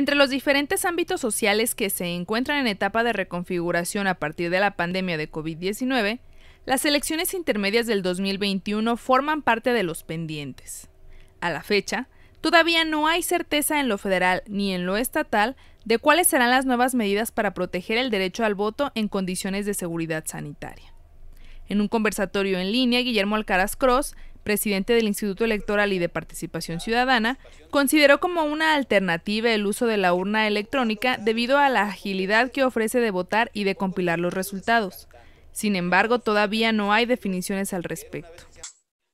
Entre los diferentes ámbitos sociales que se encuentran en etapa de reconfiguración a partir de la pandemia de COVID-19, las elecciones intermedias del 2021 forman parte de los pendientes. A la fecha, todavía no hay certeza en lo federal ni en lo estatal de cuáles serán las nuevas medidas para proteger el derecho al voto en condiciones de seguridad sanitaria. En un conversatorio en línea, Guillermo Alcaraz Cross presidente del Instituto Electoral y de Participación Ciudadana, consideró como una alternativa el uso de la urna electrónica debido a la agilidad que ofrece de votar y de compilar los resultados. Sin embargo, todavía no hay definiciones al respecto.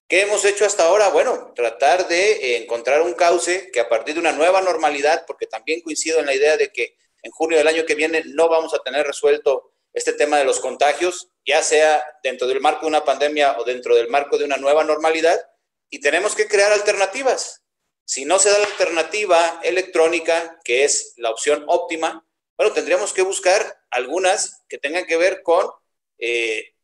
¿Qué hemos hecho hasta ahora? Bueno, tratar de eh, encontrar un cauce que a partir de una nueva normalidad, porque también coincido en la idea de que en junio del año que viene no vamos a tener resuelto este tema de los contagios, ya sea dentro del marco de una pandemia o dentro del marco de una nueva normalidad, y tenemos que crear alternativas. Si no se da la alternativa electrónica, que es la opción óptima, bueno, tendríamos que buscar algunas que tengan que ver con eh,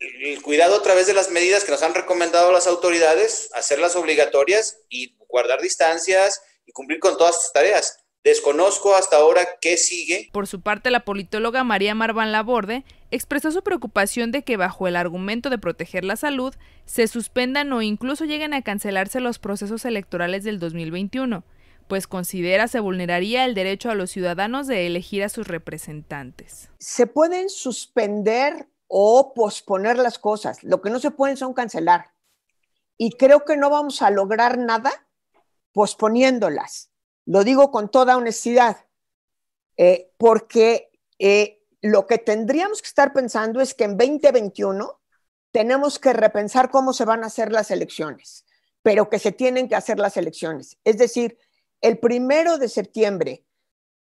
el cuidado a través de las medidas que nos han recomendado las autoridades, hacerlas obligatorias y guardar distancias y cumplir con todas estas tareas. Desconozco hasta ahora qué sigue. Por su parte, la politóloga María Marván Laborde expresó su preocupación de que bajo el argumento de proteger la salud se suspendan o incluso lleguen a cancelarse los procesos electorales del 2021, pues considera se vulneraría el derecho a los ciudadanos de elegir a sus representantes. Se pueden suspender o posponer las cosas, lo que no se pueden son cancelar. Y creo que no vamos a lograr nada posponiéndolas lo digo con toda honestidad, eh, porque eh, lo que tendríamos que estar pensando es que en 2021 tenemos que repensar cómo se van a hacer las elecciones, pero que se tienen que hacer las elecciones. Es decir, el primero de septiembre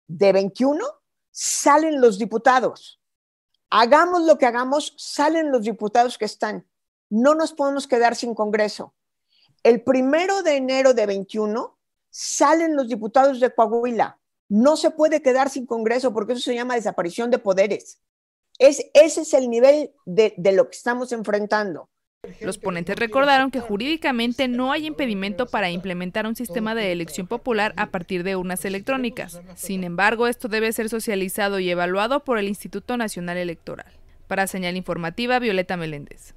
de 21 salen los diputados. Hagamos lo que hagamos, salen los diputados que están. No nos podemos quedar sin Congreso. El primero de enero de 21 salen los diputados de Coahuila. No se puede quedar sin Congreso porque eso se llama desaparición de poderes. ese es el nivel de, de lo que estamos enfrentando. Los ponentes recordaron que jurídicamente no hay impedimento para implementar un sistema de elección popular a partir de urnas electrónicas. Sin embargo, esto debe ser socializado y evaluado por el Instituto Nacional Electoral. Para Señal Informativa, Violeta Meléndez.